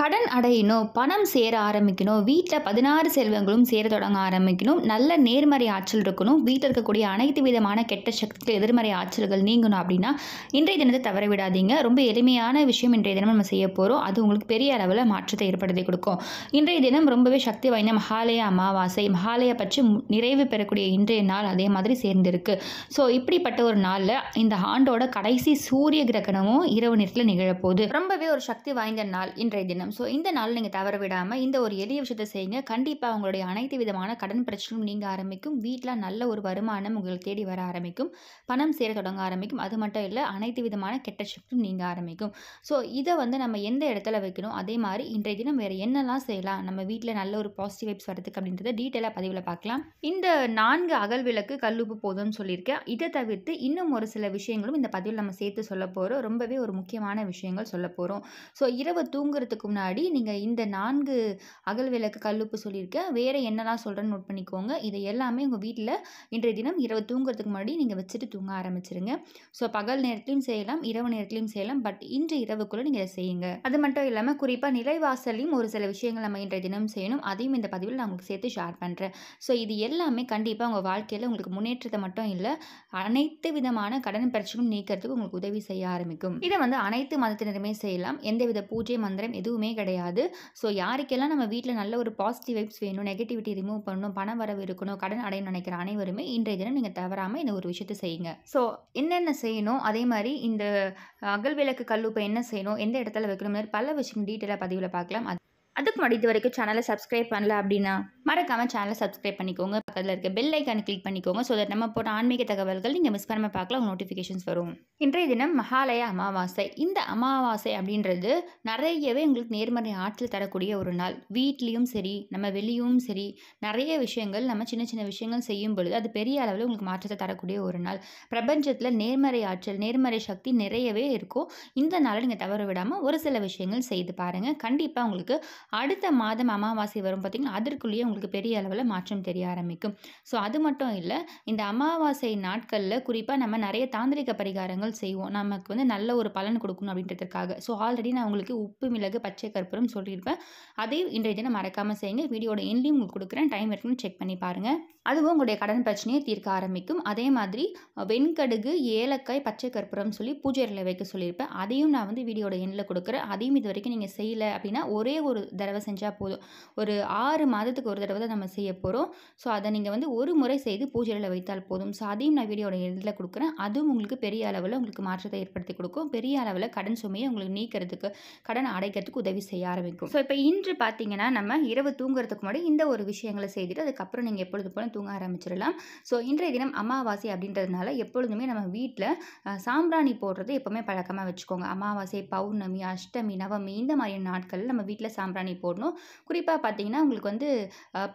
கடன் அடையணும் பணம் சேர ஆரம்பிக்கணும் வீட்டில் பதினாறு செல்வங்களும் சேர தொடங்க ஆரம்பிக்கணும் நல்ல நேர்மறை ஆற்றல் இருக்கணும் வீட்டில் இருக்கக்கூடிய அனைத்து விதமான கெட்ட சக்திகள் எதிர்மறை ஆற்றல்கள் நீங்கணும் அப்படின்னா இன்றைய தினத்தை தவற விடாதீங்க ரொம்ப எளிமையான விஷயம் இன்றைய தினம் நம்ம செய்ய போகிறோம் அது உங்களுக்கு பெரிய அளவில் மாற்றத்தை ஏற்படுத்தி கொடுக்கும் இன்றைய தினம் ரொம்பவே சக்தி வாய்ந்த மகாலய அமாவாசை மகாலய பற்றி நிறைவு பெறக்கூடிய இன்றைய நாள் அதே மாதிரி சேர்ந்திருக்கு ஸோ இப்படிப்பட்ட ஒரு நாளில் இந்த ஆண்டோட கடைசி சூரிய கிரகணமும் இரவு நேரத்தில் நிகழப்போகுது ரொம்பவே ஒரு சக்தி வாய்ந்த நாள் இன்றைய தினம் தினம் ஸோ இந்த நாள் நீங்கள் தவற விடாமல் இந்த ஒரு எளிய விஷயத்தை செய்யுங்க கண்டிப்பாக உங்களுடைய அனைத்து விதமான கடன் பிரச்சனையும் நீங்கள் ஆரம்பிக்கும் வீட்டில் நல்ல ஒரு வருமானம் உங்களுக்கு தேடி வர ஆரம்பிக்கும் பணம் சேர தொடங்க ஆரம்பிக்கும் அது மட்டும் இல்லை அனைத்து விதமான கெட்ட ஷிஃப்ட்டும் நீங்கள் ஆரம்பிக்கும் ஸோ இதை வந்து நம்ம எந்த இடத்துல வைக்கணும் அதே மாதிரி இன்றைய தினம் வேறு என்னெல்லாம் செய்யலாம் நம்ம வீட்டில் நல்ல ஒரு பாசிட்டிவ் வைப்ஸ் வரதுக்கு அப்படின்றத டீட்டெயிலாக பதிவில் பார்க்கலாம் இந்த நான்கு அகல் விளக்கு கல்லுப்பு போதும்னு சொல்லியிருக்கேன் இதை தவிர்த்து இன்னும் ஒரு சில விஷயங்களும் இந்த பதிவில் நம்ம சேர்த்து சொல்ல போகிறோம் ரொம்பவே ஒரு முக்கியமான விஷயங்கள் சொல்ல போகிறோம் ஸோ இரவு தூங்குறதுக்கு முன்னாடி நீங்கள் இந்த நான்கு அகல் விளக்கு கல்லுப்பு சொல்லியிருக்கேன் வேறு என்னெல்லாம் சொல்கிறேன்னு நோட் பண்ணிக்கோங்க இதை எல்லாமே உங்கள் வீட்டில் இன்றைய தினம் இரவு தூங்குறதுக்கு முன்னாடி நீங்கள் வச்சுட்டு தூங்க ஆரம்பிச்சிருங்க ஸோ பகல் நேரத்துலையும் செய்யலாம் இரவு நேரத்துலையும் செய்யலாம் பட் இன்று இரவுக்குள்ளே நீங்கள் இதை செய்யுங்க அது மட்டும் இல்லாமல் குறிப்பாக நிலைவாசலையும் ஒரு சில விஷயங்கள் நம்ம இன்றைய தினம் செய்யணும் அதையும் இந்த பதிவில் நான் உங்களுக்கு சேர்த்து ஷேர் பண்ணுறேன் ஸோ இது எல்லாமே கண்டிப்பாக உங்கள் வாழ்க்கையில் உங்களுக்கு முன்னேற்றத்தை மட்டும் இல்லை அனைத்து விதமான கடன் பிரச்சனையும் நீக்கிறதுக்கு உங்களுக்கு உதவி செய்ய ஆரம்பிக்கும் இதை வந்து அனைத்து மதத்தினருமே செய்யலாம் எந்தவித பூஜை மந்திரம் எதுவுமே எதுவுமே கிடையாது ஸோ யாருக்கெல்லாம் நம்ம வீட்டில் நல்ல ஒரு பாசிட்டிவ் வைப்ஸ் வேணும் நெகட்டிவிட்டி ரிமூவ் பண்ணணும் பண வரவு இருக்கணும் கடன் அடையணும்னு நினைக்கிற அனைவருமே இன்றைய தினம் நீங்கள் தவறாமல் இந்த ஒரு விஷயத்தை செய்யுங்க ஸோ என்னென்ன செய்யணும் அதே மாதிரி இந்த அகல் விளக்கு கல்லுப்பை என்ன செய்யணும் எந்த இடத்துல வைக்கணும் பல விஷயம் டீட்டெயிலாக பதிவில் பார்க்கலாம் அது அதுக்கு முன்னாடி இது வரைக்கும் சேனலை சப்ஸ்கிரைப் பண்ணல அப்படின்னா மறக்காமல் சேனலை சப்ஸ்கிரைப் பண்ணிக்கோங்க பக்கத்தில் இருக்க பெல் ஐக்கான் கிளிக் பண்ணிக்கோங்க ஸோ தட் நம்ம போட்ட ஆன்மீக தகவல்கள் நீங்கள் மிஸ் பண்ணாமல் பார்க்கலாம் உங்கள் நோட்டிஃபிகேஷன்ஸ் வரும் இன்றைய தினம் மகாலய அமாவாசை இந்த அமாவாசை அப்படின்றது நிறையவே உங்களுக்கு நேர்மறை ஆற்றல் தரக்கூடிய ஒரு நாள் வீட்லேயும் சரி நம்ம வெளியும் சரி நிறைய விஷயங்கள் நம்ம சின்ன சின்ன விஷயங்கள் செய்யும் பொழுது அது பெரிய அளவில் உங்களுக்கு மாற்றத்தை தரக்கூடிய ஒரு நாள் பிரபஞ்சத்தில் நேர்மறை ஆற்றல் நேர்மறை சக்தி நிறையவே இருக்கும் இந்த நாளை நீங்கள் தவற விடாமல் ஒரு சில விஷயங்கள் செய்து பாருங்கள் கண்டிப்பாக உங்களுக்கு அடுத்த மாதம் அமாவாசை வரும் பார்த்திங்கன்னா அதற்குள்ளேயே உங்களுக்கு பெரிய அளவில் மாற்றம் தெரிய ஆரம்பிக்கும் ஸோ அது மட்டும் இல்லை இந்த அமாவாசை நாட்களில் குறிப்பாக நம்ம நிறைய தாந்திரிக பரிகாரங்கள் செய்வோம் நமக்கு வந்து நல்ல ஒரு பலன் கொடுக்கணும் அப்படின்றதுக்காக ஸோ ஆல்ரெடி நான் உங்களுக்கு உப்பு மிளகு பச்சை கற்பூரம் சொல்லியிருப்பேன் அதையும் இன்றைய தினம் மறக்காமல் செய்யுங்க வீடியோட எண்லையும் உங்களுக்கு கொடுக்குறேன் டைம் இருக்குன்னு செக் பண்ணி பாருங்கள் அதுவும் உங்களுடைய கடன் பிரச்சனையை தீர்க்க ஆரம்பிக்கும் அதே மாதிரி வெண்கடுகு ஏலக்காய் பச்சை கற்பூரம் சொல்லி பூஜை வைக்க சொல்லியிருப்பேன் அதையும் நான் வந்து வீடியோட எண்ணில் கொடுக்குறேன் அதையும் இது வரைக்கும் நீங்கள் செய்யலை அப்படின்னா ஒரே ஒரு தடவை செஞ்சால் போதும் ஒரு ஆறு மாதத்துக்கு ஒரு தடவை தான் நம்ம செய்ய போகிறோம் ஸோ அதை நீங்கள் வந்து ஒரு முறை செய்து பூஜையில் வைத்தால் போதும் ஸோ அதையும் நான் வீடியோட இதில் கொடுக்குறேன் அதுவும் உங்களுக்கு பெரிய அளவில் உங்களுக்கு மாற்றத்தை ஏற்படுத்தி கொடுக்கும் பெரிய அளவில் கடன் சுமையை உங்களுக்கு நீக்கிறதுக்கு கடன் அடைக்கிறதுக்கு உதவி செய்ய ஆரம்பிக்கும் ஸோ இப்போ இன்று பார்த்தீங்கன்னா நம்ம இரவு தூங்குறதுக்கு முன்னாடி இந்த ஒரு விஷயங்களை செய்துட்டு அதுக்கப்புறம் நீங்கள் எப்பொழுது போல தூங்க ஆரம்பிச்சிடலாம் ஸோ இன்றைய தினம் அமாவாசை அப்படின்றதுனால எப்பொழுதுமே நம்ம வீட்டில் சாம்பிராணி போடுறது எப்போவுமே பழக்கமாக வச்சுக்கோங்க அமாவாசை பௌர்ணமி அஷ்டமி நவமி இந்த மாதிரியான நாட்களில் நம்ம வீட்டில் சாம்பிராணி சாம்பிராணி போடணும் குறிப்பாக பார்த்தீங்கன்னா உங்களுக்கு வந்து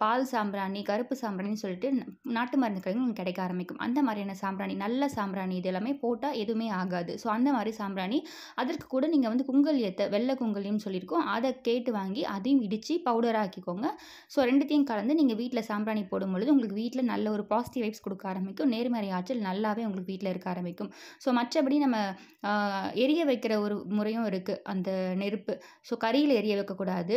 பால் சாம்பிராணி கருப்பு சாம்பிராணின்னு சொல்லிட்டு நாட்டு மருந்து கடைகள் உங்களுக்கு கிடைக்க ஆரம்பிக்கும் அந்த மாதிரியான சாம்பிராணி நல்ல சாம்பிராணி இது எல்லாமே போட்டால் எதுவுமே ஆகாது ஸோ அந்த மாதிரி சாம்பிராணி அதற்கு கூட நீங்கள் வந்து குங்கல் ஏற்ற வெள்ளை குங்கலின்னு சொல்லியிருக்கோம் அதை கேட்டு வாங்கி அதையும் இடித்து பவுடராக ஆக்கிக்கோங்க ஸோ ரெண்டுத்தையும் கலந்து நீங்கள் வீட்டில் சாம்பிராணி போடும்பொழுது உங்களுக்கு வீட்டில் நல்ல ஒரு பாசிட்டிவ் வைப்ஸ் கொடுக்க ஆரம்பிக்கும் நேர்மறை ஆற்றல் நல்லாவே உங்களுக்கு வீட்டில் இருக்க ஆரம்பிக்கும் ஸோ மற்றபடி நம்ம எரிய வைக்கிற ஒரு முறையும் இருக்குது அந்த நெருப்பு ஸோ கறியில் எரிய வைக்கக்கூடாது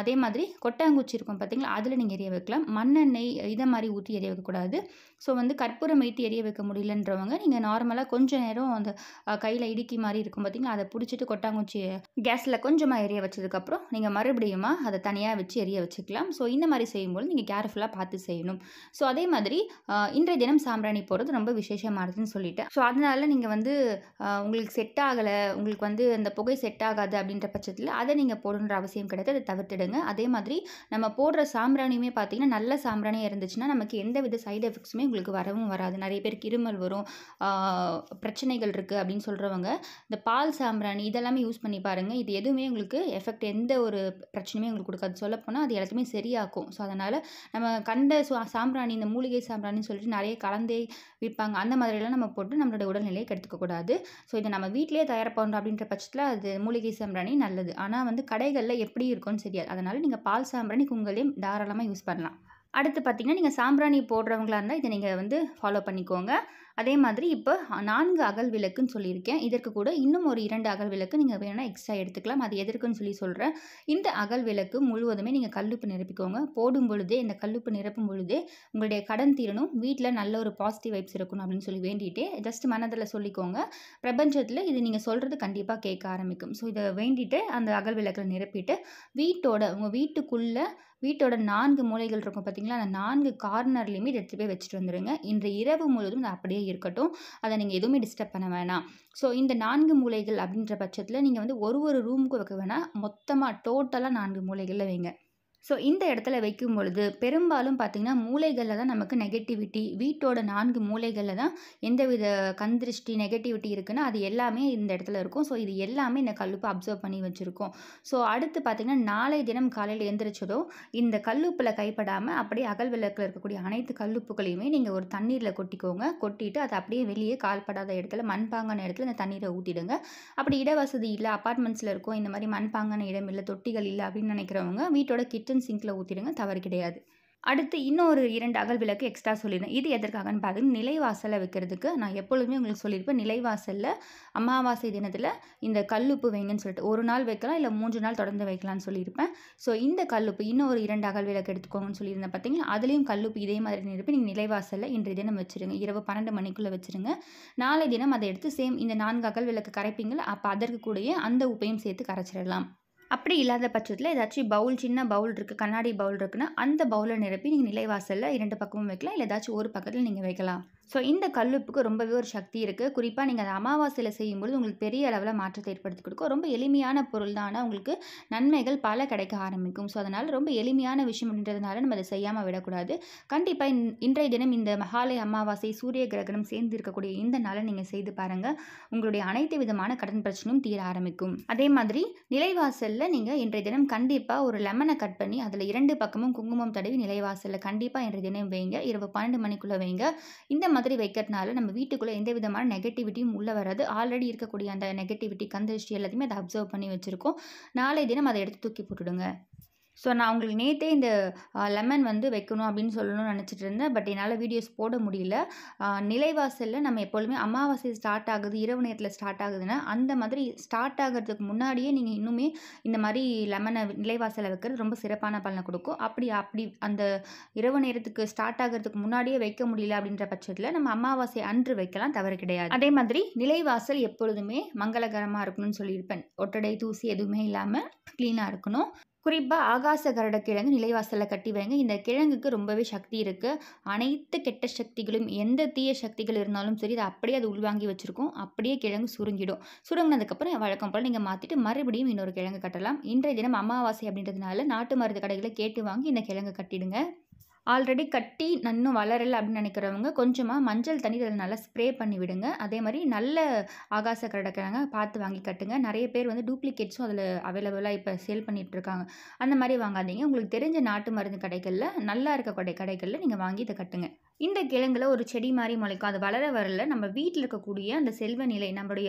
அதே மாதிரி கொட்டாங்குச்சி இருக்கும் பார்த்தீங்களா அதில் நீங்கள் எரிய வைக்கலாம் மண்ணெண்ணெய் இதை மாதிரி ஊற்றி எரிய வைக்கக்கூடாது ஸோ வந்து கற்பூரம் வைத்து எரிய வைக்க முடியலன்றவங்க நீங்கள் நார்மலாக கொஞ்சம் நேரம் அந்த கையில் இடுக்கி மாதிரி இருக்கும் பார்த்திங்களா அதை பிடிச்சிட்டு கொட்டாங்குச்சி கேஸில் கொஞ்சமாக எரிய வச்சதுக்கப்புறம் நீங்கள் மறுபடியும் அதை தனியாக வச்சு எரிய வச்சுக்கலாம் ஸோ இந்த மாதிரி செய்யும்போது நீங்கள் கேர்ஃபுல்லாக பார்த்து செய்யணும் ஸோ அதே மாதிரி இன்றைய தினம் சாம்பிராணி போடுறது ரொம்ப விசேஷமானதுன்னு சொல்லிட்டேன் ஸோ அதனால் நீங்கள் வந்து உங்களுக்கு செட் ஆகலை உங்களுக்கு வந்து அந்த புகை செட் ஆகாது அப்படின்ற பட்சத்தில் அதை நீங்கள் போடணுன்ற அவசியம் கிடையாது அதை தவிர்த்து பார்த்துடுங்க அதே மாதிரி நம்ம போடுற சாம்பிராணியுமே பார்த்தீங்கன்னா நல்ல சாம்பிராணியாக இருந்துச்சுன்னா நமக்கு எந்த வித சைடு எஃபெக்ட்ஸுமே உங்களுக்கு வரவும் வராது நிறைய பேர் கிருமல் வரும் பிரச்சனைகள் இருக்குது அப்படின்னு சொல்கிறவங்க இந்த பால் சாம்பிராணி இதெல்லாமே யூஸ் பண்ணி பாருங்கள் இது எதுவுமே உங்களுக்கு எஃபெக்ட் எந்த ஒரு பிரச்சனையுமே உங்களுக்கு கொடுக்காது சொல்லப்போனால் அது எல்லாத்தையுமே சரியாக்கும் ஸோ அதனால் நம்ம கண்ட சாம்பிராணி இந்த மூலிகை சாம்பிராணின்னு சொல்லிட்டு நிறைய கலந்தே விற்பாங்க அந்த மாதிரிலாம் நம்ம போட்டு நம்மளோட உடல்நிலையை கெடுத்துக்கக்கூடாது ஸோ இதை நம்ம வீட்டிலே தயார் பண்ணுறோம் அப்படின்ற பட்சத்தில் அது மூலிகை சாம்பிராணி நல்லது ஆனால் வந்து கடைகளில் எப்படி இருக்கும்னு சரியா கெமிக்கல் அதனால் நீங்கள் பால் சாம்பிராணி குங்குலியம் தாராளமாக யூஸ் பண்ணலாம் அடுத்து பார்த்திங்கன்னா நீங்கள் சாம்பிராணி போடுறவங்களா இருந்தால் இதை நீங்கள் வந்து ஃபாலோ பண்ணிக்கோங்க அதே மாதிரி இப்போ நான்கு அகல் விளக்குன்னு சொல்லியிருக்கேன் இதற்கு கூட இன்னும் ஒரு இரண்டு அகல் விளக்கு நீங்கள் வேணால் எக்ஸ்ட்ரா எடுத்துக்கலாம் அது எதற்குன்னு சொல்லி சொல்கிறேன் இந்த அகல் விளக்கு முழுவதுமே நீங்கள் கல்லுப்பு நிரப்பிக்கோங்க போடும் பொழுதே இந்த கல்லுப்பு நிரப்பும் பொழுதே உங்களுடைய கடன் தீரணும் வீட்டில் நல்ல ஒரு பாசிட்டிவ் வைப்ஸ் இருக்கணும் அப்படின்னு சொல்லி வேண்டிகிட்டே ஜஸ்ட் மனதில் சொல்லிக்கோங்க பிரபஞ்சத்தில் இது நீங்கள் சொல்கிறது கண்டிப்பாக கேட்க ஆரம்பிக்கும் ஸோ இதை வேண்டிட்டு அந்த அகல் விளக்கில் நிரப்பிட்டு வீட்டோட உங்கள் வீட்டுக்குள்ளே வீட்டோட நான்கு மூலைகள் இருக்கும் பார்த்திங்களா அந்த நான்கு கார்னர்லேயுமே எடுத்துகிட்டு போய் வச்சுட்டு வந்துடுங்க இன்று இரவு முழுவதும் அது அப்படியே இருக்கட்டும் அதை நீங்கள் எதுவுமே டிஸ்டர்ப் பண்ண வேணாம் ஸோ இந்த நான்கு மூலைகள் அப்படின்ற பட்சத்தில் நீங்கள் வந்து ஒரு ஒரு ரூமுக்கு வைக்க வேணால் மொத்தமாக டோட்டலாக நான்கு மூலைகளில் வைங்க ஸோ இந்த இடத்துல வைக்கும் பொழுது பெரும்பாலும் பார்த்திங்கன்னா மூளைகளில் தான் நமக்கு நெகட்டிவிட்டி வீட்டோட நான்கு மூளைகளில் தான் எந்தவித கந்திருஷ்டி நெகட்டிவிட்டி இருக்குன்னா அது எல்லாமே இந்த இடத்துல இருக்கும் ஸோ இது எல்லாமே இந்த கல்லுப்பு அப்சர்வ் பண்ணி வச்சுருக்கோம் ஸோ அடுத்து பார்த்திங்கன்னா நாளை தினம் காலையில் எழுந்திரிச்சதோ இந்த கல்லுப்பில் கைப்படாமல் அப்படியே அகல் விளக்கில் இருக்கக்கூடிய அனைத்து கல்லுப்புகளையுமே நீங்கள் ஒரு தண்ணீரில் கொட்டிக்கோங்க கொட்டிட்டு அதை அப்படியே வெளியே கால்படாத இடத்துல மண்பாங்கான இடத்துல இந்த தண்ணீரை ஊற்றிடுங்க அப்படி இடவசதி இல்லை அப்பார்ட்மெண்ட்ஸில் இருக்கும் இந்த மாதிரி மண்பாங்கான இடம் இல்லை தொட்டிகள் இல்லை அப்படின்னு நினைக்கிறவங்க வீட்டோட கிட்ட கிச்சன் சிங்கில் ஊற்றிடுங்க தவறு கிடையாது அடுத்து இன்னொரு இரண்டு அகல் விளக்கு எக்ஸ்ட்ரா சொல்லிடுறேன் இது எதற்காகன்னு பார்த்தீங்கன்னா நிலைவாசலை வைக்கிறதுக்கு நான் எப்பொழுதுமே உங்களுக்கு சொல்லியிருப்பேன் நிலைவாசலில் அமாவாசை தினத்தில் இந்த கல்லுப்பு வைங்கன்னு சொல்லிட்டு ஒரு நாள் வைக்கலாம் இல்லை மூன்று நாள் தொடர்ந்து வைக்கலாம்னு சொல்லியிருப்பேன் ஸோ இந்த கல்லுப்பு இன்னொரு இரண்டு அகல் விளக்கு எடுத்துக்கோங்கன்னு சொல்லியிருந்தேன் பார்த்தீங்களா அதுலேயும் கல்லுப்பு இதே மாதிரி இருப்பேன் நீங்கள் நிலைவாசலில் இன்றைய தினம் வச்சுருங்க இரவு பன்னெண்டு மணிக்குள்ளே வச்சுருங்க நாளை தினம் அதை எடுத்து சேம் இந்த நான்கு அகல் விளக்கு கரைப்பீங்களா அப்போ அதற்கு கூடயே அந்த உப்பையும் சேர்த்து கரைச்சிடலாம் அப்படி இல்லாத பட்சத்தில் ஏதாச்சும் பவுல் சின்ன பவுல் இருக்குது கண்ணாடி பவுல் இருக்குன்னா அந்த பவுலை நிரப்பி நீங்கள் நிலைவாசலில் இரண்டு பக்கமும் வைக்கலாம் இல்லை ஏதாச்சும் ஒரு பக்கத்தில் நீங்கள் வைக்கலாம் ஸோ இந்த கல்லுப்புக்கு ரொம்பவே ஒரு சக்தி இருக்குது குறிப்பாக நீங்கள் அந்த அமாவாசையில் செய்யும்பொழுது உங்களுக்கு பெரிய அளவில் மாற்றத்தை ஏற்படுத்தி கொடுக்கும் ரொம்ப எளிமையான பொருள் தான் உங்களுக்கு நன்மைகள் பல கிடைக்க ஆரம்பிக்கும் ஸோ அதனால் ரொம்ப எளிமையான விஷயம் அப்படின்றதுனால நம்ம அதை செய்யாமல் விடக்கூடாது கண்டிப்பாக இன்றைய தினம் இந்த மகாலய அமாவாசை சூரிய கிரகணம் சேர்ந்து இருக்கக்கூடிய இந்த நாளை நீங்கள் செய்து பாருங்கள் உங்களுடைய அனைத்து விதமான கடன் பிரச்சனையும் தீர ஆரம்பிக்கும் அதே மாதிரி நிலைவாசலில் நீங்கள் இன்றைய தினம் கண்டிப்பாக ஒரு லெமனை கட் பண்ணி அதில் இரண்டு பக்கமும் குங்குமம் தடவி நிலைவாசலில் கண்டிப்பாக இன்றைய தினம் வைங்க இரவு பன்னெண்டு மணிக்குள்ளே வைங்க இந்த மாதிரி வைக்கிறதுனால நம்ம வீட்டுக்குள்ளே எந்த விதமான நெகட்டிவிட்டியும் உள்ளே வராது ஆல்ரெடி இருக்கக்கூடிய அந்த நெகட்டிவிட்டி கந்தரிஷ்டி எல்லாத்தையுமே அதை அப்சர்வ் பண்ணி வச்சுருக்கோம் நாளை தினம் அதை எடுத்து தூக்கி போட்டுடுங்க ஸோ நான் உங்களுக்கு நேற்றே இந்த லெமன் வந்து வைக்கணும் அப்படின்னு சொல்லணும்னு நினச்சிட்டு இருந்தேன் பட் என்னால் வீடியோஸ் போட முடியல நிலைவாசலில் நம்ம எப்பொழுதுமே அமாவாசை ஸ்டார்ட் ஆகுது இரவு நேரத்தில் ஸ்டார்ட் ஆகுதுன்னா அந்த மாதிரி ஸ்டார்ட் ஆகிறதுக்கு முன்னாடியே நீங்கள் இன்னுமே இந்த மாதிரி லெமனை நிலைவாசலை வைக்கிறது ரொம்ப சிறப்பான பலனை கொடுக்கும் அப்படி அப்படி அந்த இரவு நேரத்துக்கு ஸ்டார்ட் ஆகிறதுக்கு முன்னாடியே வைக்க முடியல அப்படின்ற பட்சத்தில் நம்ம அமாவாசை அன்று வைக்கலாம் தவறு கிடையாது அதே மாதிரி நிலைவாசல் எப்பொழுதுமே மங்களகரமாக இருக்கணும்னு சொல்லியிருப்பேன் ஒட்டடை தூசி எதுவுமே இல்லாமல் க்ளீனாக இருக்கணும் குறிப்பாக ஆகாச கரட கிழங்கு நிலைவாசலில் கட்டி வைங்க இந்த கிழங்குக்கு ரொம்பவே சக்தி இருக்குது அனைத்து கெட்ட சக்திகளும் எந்த தீய சக்திகள் இருந்தாலும் சரி அதை அப்படியே அது உள்வாங்கி வச்சுருக்கோம் அப்படியே கிழங்கு சுருங்கிடும் சுருங்கினதுக்கப்புறம் வழக்கம் போல் நீங்கள் மாற்றிட்டு மறுபடியும் இன்னொரு கிழங்கு கட்டலாம் இன்றைய தினம் அமாவாசை அப்படின்றதுனால நாட்டு மருந்து கடைகளை கேட்டு வாங்கி இந்த கிழங்கு கட்டிடுங்க ஆல்ரெடி கட்டி இன்னும் வளரலை அப்படின்னு நினைக்கிறவங்க கொஞ்சமாக மஞ்சள் தண்ணி அதில் நல்லா ஸ்ப்ரே பண்ணி விடுங்க அதே மாதிரி நல்ல ஆகாச கிடக்கிறாங்க பார்த்து வாங்கி கட்டுங்க நிறைய பேர் வந்து டூப்ளிகேட்ஸும் அதில் அவைலபிளாக இப்போ சேல் பண்ணிகிட்ருக்காங்க அந்த மாதிரி வாங்காதீங்க உங்களுக்கு தெரிஞ்ச நாட்டு மருந்து கடைகளில் நல்லா இருக்க கடை கடைகளில் நீங்கள் வாங்கி இதை கட்டுங்க இந்த கிழங்குல ஒரு செடி மாதிரி முளைக்கும் அது வளர வரல நம்ம வீட்டில் இருக்கக்கூடிய அந்த செல்வ நிலை நம்மளுடைய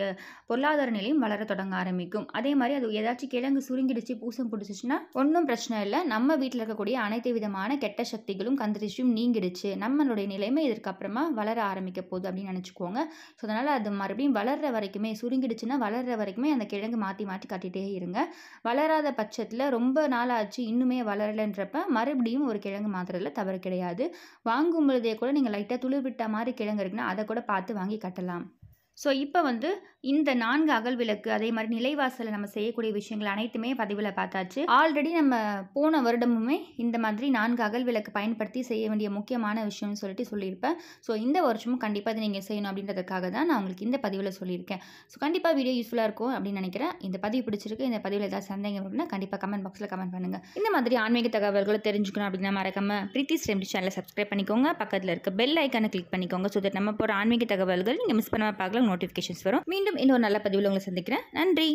பொருளாதார நிலையும் வளர தொடங்க ஆரம்பிக்கும் அதே மாதிரி அது ஏதாச்சும் கிழங்கு சுருங்கிடுச்சு பூசம் பிடிச்சிச்சுன்னா ஒன்றும் பிரச்சனை இல்லை நம்ம வீட்டில் இருக்கக்கூடிய அனைத்து விதமான கெட்ட சக்திகளும் கந்திரிச்சும் நீங்கிடுச்சு நம்மளுடைய நிலைமை இதற்கப்புறமா வளர ஆரம்பிக்க போகுது அப்படின்னு நினச்சிக்கோங்க ஸோ அதனால் அது மறுபடியும் வளர்ற வரைக்குமே சுருங்கிடுச்சுன்னா வளர்ற வரைக்குமே அந்த கிழங்கு மாற்றி மாற்றி காட்டிகிட்டே இருங்க வளராத பட்சத்தில் ரொம்ப நாள் ஆச்சு இன்னுமே வளரலைன்றப்ப மறுபடியும் ஒரு கிழங்கு மாற்றுறதுல தவறு கிடையாது வாங்கும் பொழுதே கூட நீங்கள் லைட்டாக துளிர் விட்ட மாதிரி கிழங்கு இருக்குன்னா அதை கூட பார்த்து வாங்கி கட்டலாம் ஸோ இப்போ வந்து இந்த நான்கு அகல் விளக்கு அதே மாதிரி நிலைவாசலில் நம்ம செய்யக்கூடிய விஷயங்கள் அனைத்துமே பதிவில் பார்த்தாச்சு ஆல்ரெடி நம்ம போன வருடமுமே இந்த மாதிரி நான்கு அகல் விளக்கு பயன்படுத்தி செய்ய வேண்டிய முக்கியமான விஷயம்னு சொல்லிட்டு சொல்லியிருப்பேன் ஸோ இந்த வருஷமும் கண்டிப்பாக அதை நீங்கள் செய்யணும் அப்படின்றதுக்காக தான் நான் உங்களுக்கு இந்த பதிவில் சொல்லியிருக்கேன் ஸோ கண்டிப்பாக வீடியோ யூஸ்ஃபுல்லாக இருக்கும் அப்படின்னு நினைக்கிறேன் இந்த பதிவு பிடிச்சிருக்கு இந்த பதிவில் ஏதாவது சந்தேகம் அப்படின்னா கண்டிப்பாக கமெண்ட் பாக்ஸில் கமெண்ட் பண்ணுங்கள் இந்த மாதிரி ஆன்மீக தகவல்களை தெரிஞ்சுக்கணும் அப்படின்னா மறக்காமல் பிரீத்தி ஸ்ரெம்டி சேனலை சப்ஸ்கிரைப் பண்ணிக்கோங்க பக்கத்தில் இருக்க பெல் ஐக்கானை கிளிக் பண்ணிக்கோங்க ஸோ தட் நம்ம போகிற ஆன்மீக தகவல்கள் நீங்கள் மிஸ் பண்ணாமல் பார்க்கலாம் நோட்டிஃபிகேஷன்ஸ் வரும் மீண்டும் இன்னொரு நல்ல பதிவில் உங்களை சந்திக்கிறேன் நன்றி